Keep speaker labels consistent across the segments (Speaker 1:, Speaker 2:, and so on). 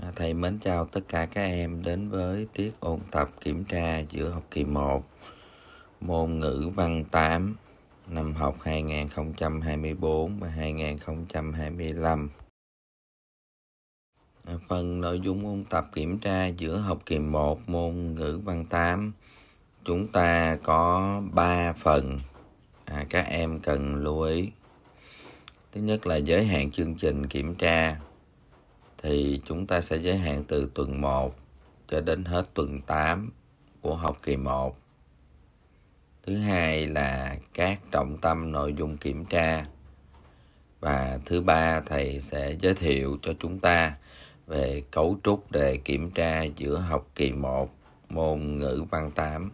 Speaker 1: À, thầy mến chào tất cả các em đến với tiết ôn tập kiểm tra giữa học kỳ 1 môn ngữ văn 8 năm học 2024 và 2025. À, phần nội dung ôn tập kiểm tra giữa học kỳ 1 môn ngữ văn 8 chúng ta có 3 phần à, các em cần lưu ý. Thứ nhất là giới hạn chương trình kiểm tra thì chúng ta sẽ giới hạn từ tuần 1 cho đến hết tuần 8 của học kỳ 1. Thứ hai là các trọng tâm nội dung kiểm tra. Và thứ ba thầy sẽ giới thiệu cho chúng ta về cấu trúc đề kiểm tra giữa học kỳ 1 môn ngữ văn 8.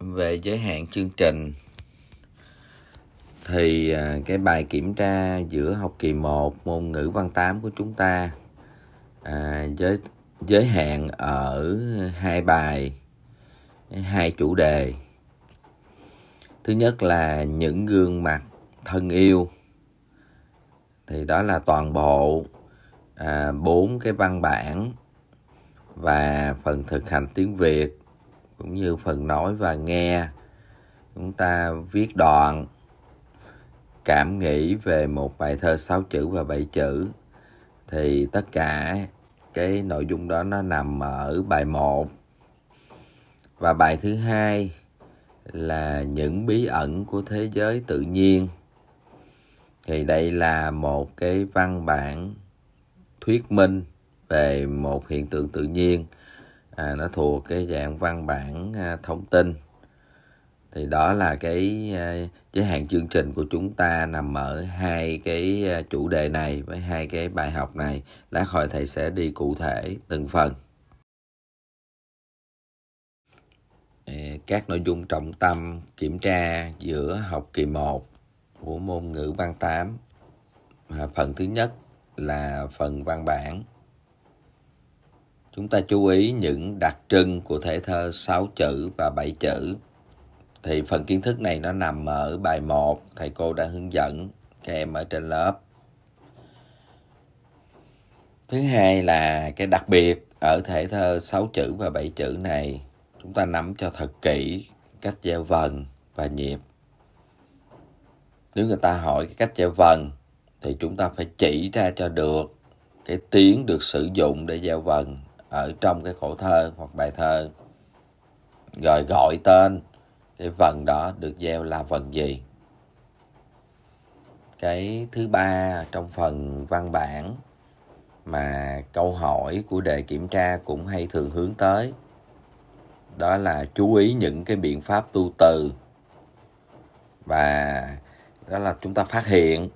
Speaker 1: Về giới hạn chương trình thì à, cái bài kiểm tra giữa học kỳ 1 môn ngữ văn 8 của chúng ta à, giới giới hạn ở hai bài hai chủ đề thứ nhất là những gương mặt thân yêu thì đó là toàn bộ à, bốn à, cái văn bản và phần thực hành tiếng việt cũng như phần nói và nghe chúng ta viết đoạn cảm nghĩ về một bài thơ 6 chữ và 7 chữ thì tất cả cái nội dung đó nó nằm ở bài 1 và bài thứ hai là những bí ẩn của thế giới tự nhiên thì đây là một cái văn bản thuyết minh về một hiện tượng tự nhiên à, nó thuộc cái dạng văn bản à, thông tin thì đó là cái giới ờ, hạn chương trình của chúng ta nằm ở hai cái ờ, chủ đề này với hai cái bài học này lát hồi thầy sẽ đi cụ thể từng phần ờ, các nội dung trọng tâm kiểm tra giữa học kỳ 1 của môn ngữ văn 8 phần thứ nhất là phần văn bản chúng ta chú ý những đặc trưng của thể thơ 6 chữ và 7 chữ thì phần kiến thức này nó nằm ở bài 1 thầy cô đã hướng dẫn các em ở trên lớp thứ hai là cái đặc biệt ở thể thơ 6 chữ và 7 chữ này chúng ta nắm cho thật kỹ cách gieo vần và nhịp nếu người ta hỏi cái cách gieo vần thì chúng ta phải chỉ ra cho được cái tiếng được sử dụng để gieo vần ở trong cái khổ thơ hoặc bài thơ rồi gọi tên cái vần đó được gieo là vần gì cái thứ ba trong phần văn bản mà câu hỏi của đề kiểm tra cũng hay thường hướng tới đó là chú ý những cái biện pháp tu từ và đó là chúng ta phát hiện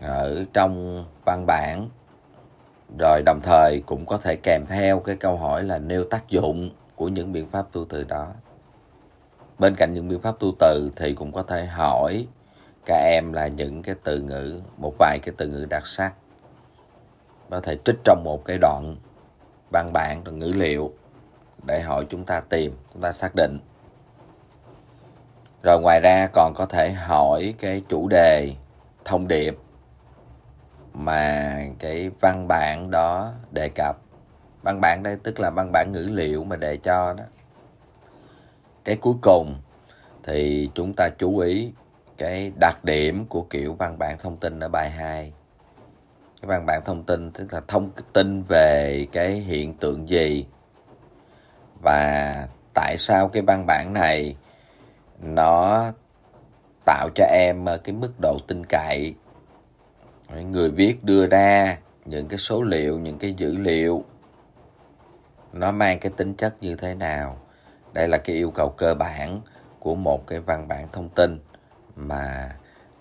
Speaker 1: ở trong văn bản rồi đồng thời cũng có thể kèm theo cái câu hỏi là nêu tác dụng của những biện pháp tu từ đó bên cạnh những biện pháp tu từ thì cũng có thể hỏi các em là những cái từ ngữ một vài cái từ ngữ đặc sắc có thể trích trong một cái đoạn văn bản rồi ngữ liệu để hỏi chúng ta tìm chúng ta xác định rồi ngoài ra còn có thể hỏi cái chủ đề thông điệp mà cái văn bản đó đề cập văn bản đây tức là văn bản ngữ liệu mà đề cho đó cái cuối cùng thì chúng ta chú ý cái đặc điểm của kiểu văn bản thông tin ở bài 2 cái văn bản thông tin tức là thông tin về cái hiện tượng gì và tại sao cái văn bản này nó tạo cho em cái mức độ tin cậy người viết đưa ra những cái số liệu những cái dữ liệu nó mang cái tính chất như thế nào đây là cái yêu cầu cơ bản của một cái văn bản thông tin mà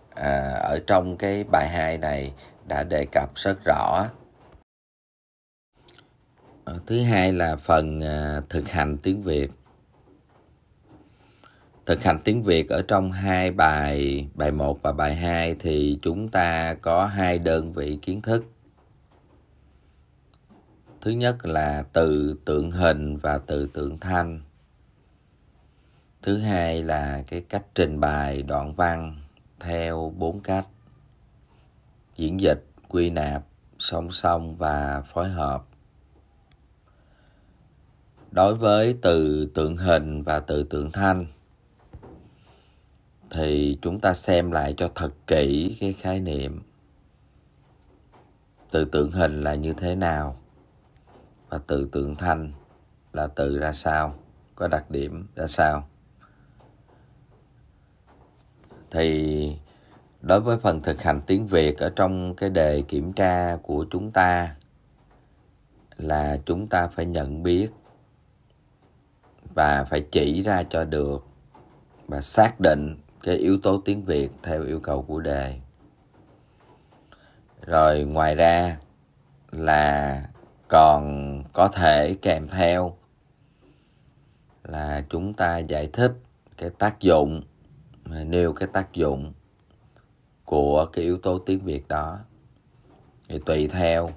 Speaker 1: à, ở trong cái bài 2 này đã đề cập rất rõ ờ, thứ hai là phần à, thực hành tiếng việt thực hành tiếng việt ở trong hai bài bài 1 và bài 2 thì chúng ta có hai đơn vị kiến thức thứ nhất là từ tượng hình và từ tượng thanh thứ hai là cái cách trình bày đoạn văn theo bốn cách diễn dịch quy nạp song song và phối hợp đối với từ tượng hình và từ tượng thanh thì chúng ta xem lại cho thật kỹ cái khái niệm từ tượng hình là như thế nào và từ tượng thanh là từ ra sao có đặc điểm ra sao thì đối với phần thực hành tiếng Việt ở trong cái đề kiểm tra của chúng ta là chúng ta phải nhận biết và phải chỉ ra cho được và xác định cái yếu tố tiếng Việt theo yêu cầu của đề. Rồi ngoài ra là còn có thể kèm theo là chúng ta giải thích cái tác dụng nêu cái tác dụng của cái yếu tố tiếng việt đó thì tùy theo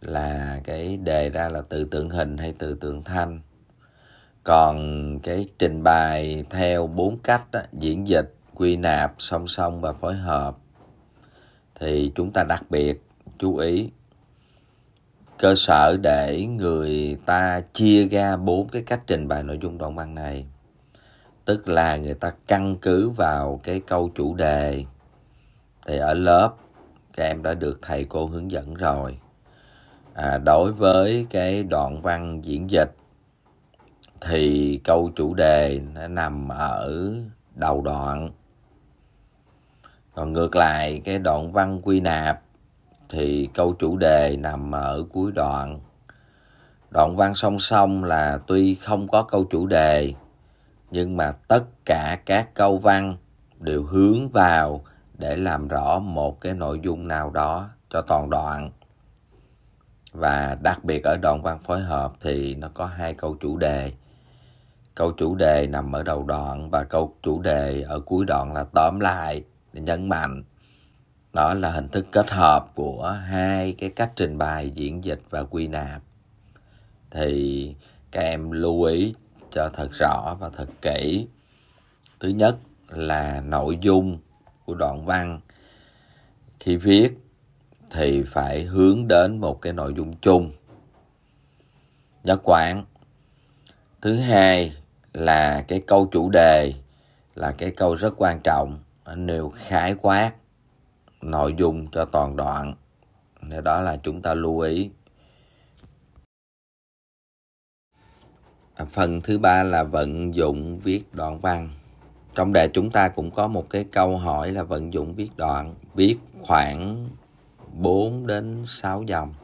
Speaker 1: là cái đề ra là từ tượng hình hay từ tượng thanh còn cái trình bày theo bốn cách đó, diễn dịch quy nạp song song và phối hợp thì chúng ta đặc biệt chú ý cơ sở để người ta chia ra bốn cái cách trình bày nội dung đoạn văn này tức là người ta căn cứ vào cái câu chủ đề thì ở lớp các em đã được thầy cô hướng dẫn rồi à, đối với cái đoạn văn diễn dịch thì câu chủ đề nó nằm ở đầu đoạn còn ngược lại cái đoạn văn quy nạp thì câu chủ đề nằm ở cuối đoạn đoạn văn song song là tuy không có câu chủ đề nhưng mà tất cả các câu văn đều hướng vào để làm rõ một cái nội dung nào đó cho toàn đoạn và đặc biệt ở đoạn văn phối hợp thì nó có hai câu chủ đề câu chủ đề nằm ở đầu đoạn và câu chủ đề ở cuối đoạn là tóm lại để nhấn mạnh đó là hình thức kết hợp của hai cái cách trình bày diễn dịch và quy nạp thì các em lưu ý cho thật rõ và thật kỹ thứ nhất là nội dung của đoạn văn khi viết thì phải hướng đến một cái nội dung chung nhất quán thứ hai là cái câu chủ đề là cái câu rất quan trọng nêu khái quát nội dung cho toàn đoạn thì đó là chúng ta lưu ý À, phần thứ ba là vận dụng viết đoạn văn trong đề chúng ta cũng có một cái câu hỏi là vận dụng viết đoạn viết khoảng 4 đến 6 dòng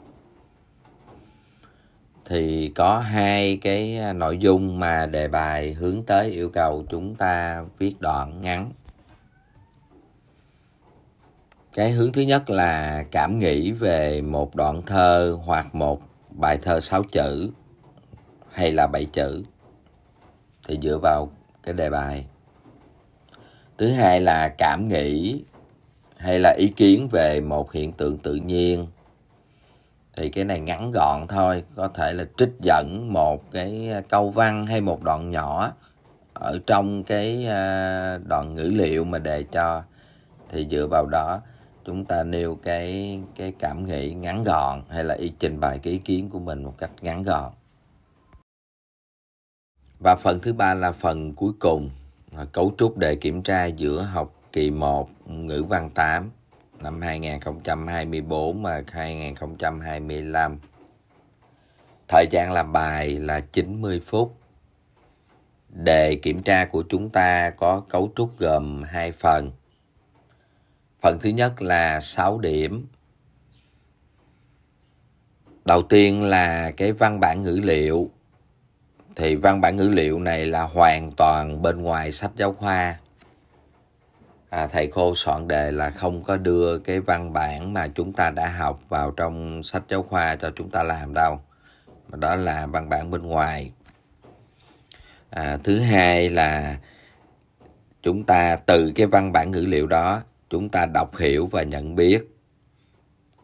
Speaker 1: thì có hai cái nội dung mà đề bài hướng tới yêu cầu chúng ta viết đoạn ngắn cái hướng thứ nhất là cảm nghĩ về một đoạn thơ hoặc một bài thơ sáu chữ hay là bảy chữ thì dựa vào cái đề bài thứ hai là cảm nghĩ hay là ý kiến về một hiện tượng tự nhiên thì cái này ngắn gọn thôi có thể là trích dẫn một cái à, câu văn hay một đoạn nhỏ ở trong cái à, đoạn ngữ liệu mà đề cho thì dựa vào đó chúng ta nêu cái cái cảm nghĩ ngắn gọn hay là trình bày cái ý kiến của mình một cách ngắn gọn và phần thứ ba là phần cuối cùng, cấu trúc đề kiểm tra giữa học kỳ 1 ngữ văn 8 năm 2024 và 2025. Thời gian làm bài là 90 phút. Đề kiểm tra của chúng ta có cấu trúc gồm hai phần. Phần thứ nhất là 6 điểm. Đầu tiên là cái văn bản ngữ liệu thì văn bản ngữ liệu này là hoàn toàn bên ngoài sách giáo khoa à, thầy cô soạn đề là không có đưa cái văn bản mà chúng ta đã học vào trong sách giáo khoa cho chúng ta làm đâu đó là văn bản bên ngoài à, thứ hai là chúng ta từ cái văn bản ngữ liệu đó chúng ta đọc hiểu và nhận biết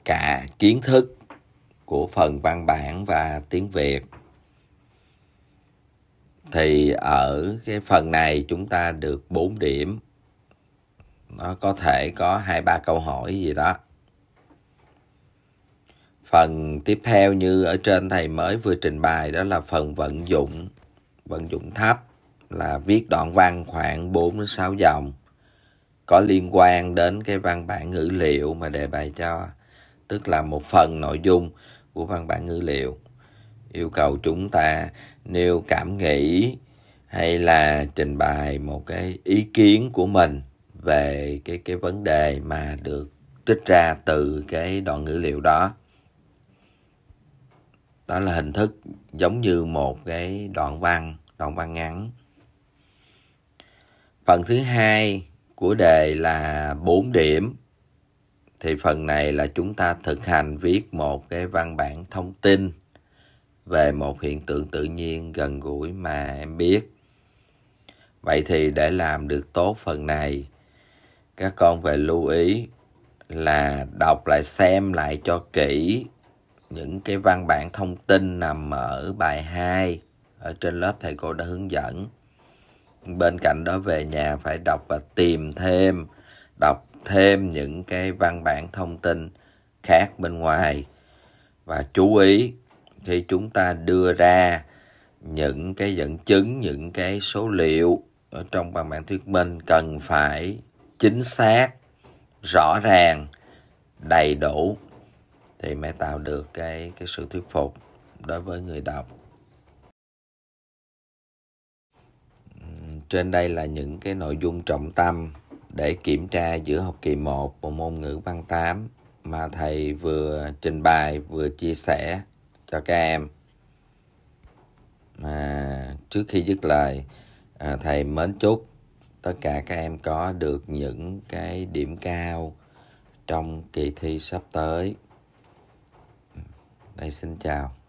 Speaker 1: cả kiến thức của phần văn bản và tiếng việt thì ở cái phần này chúng ta được 4 điểm nó có thể có hai ba câu hỏi gì đó phần tiếp theo như ở trên thầy mới vừa trình bày đó là phần vận dụng vận dụng thấp là viết đoạn văn khoảng 4 đến 6 dòng có liên quan đến cái văn bản ngữ liệu mà đề bài cho tức là một phần nội dung của văn bản ngữ liệu yêu cầu chúng ta nêu cảm nghĩ hay là trình bày một cái ý kiến của mình về cái cái vấn đề mà được trích ra từ cái đoạn ngữ liệu đó đó là hình thức giống như một cái đoạn văn đoạn văn ngắn phần thứ hai của đề là 4 điểm thì phần này là chúng ta thực hành viết một cái văn bản thông tin về một hiện tượng tự nhiên gần gũi mà em biết. Vậy thì để làm được tốt phần này, các con phải lưu ý là đọc lại xem lại cho kỹ những cái văn bản thông tin nằm ở bài 2 ở trên lớp thầy cô đã hướng dẫn. Bên cạnh đó về nhà phải đọc và tìm thêm, đọc thêm những cái văn bản thông tin khác bên ngoài và chú ý khi chúng ta đưa ra những cái dẫn chứng những cái số liệu ở trong văn bản thuyết minh cần phải chính xác rõ ràng đầy đủ thì mới tạo được cái cái sự thuyết phục đối với người đọc trên đây là những cái nội dung trọng tâm để kiểm tra giữa học kỳ 1 của môn ngữ văn 8 mà thầy vừa trình bày vừa chia sẻ cho các em à, trước khi dứt lời à, thầy mến chúc tất cả các em có được những cái điểm cao trong kỳ thi sắp tới đây xin chào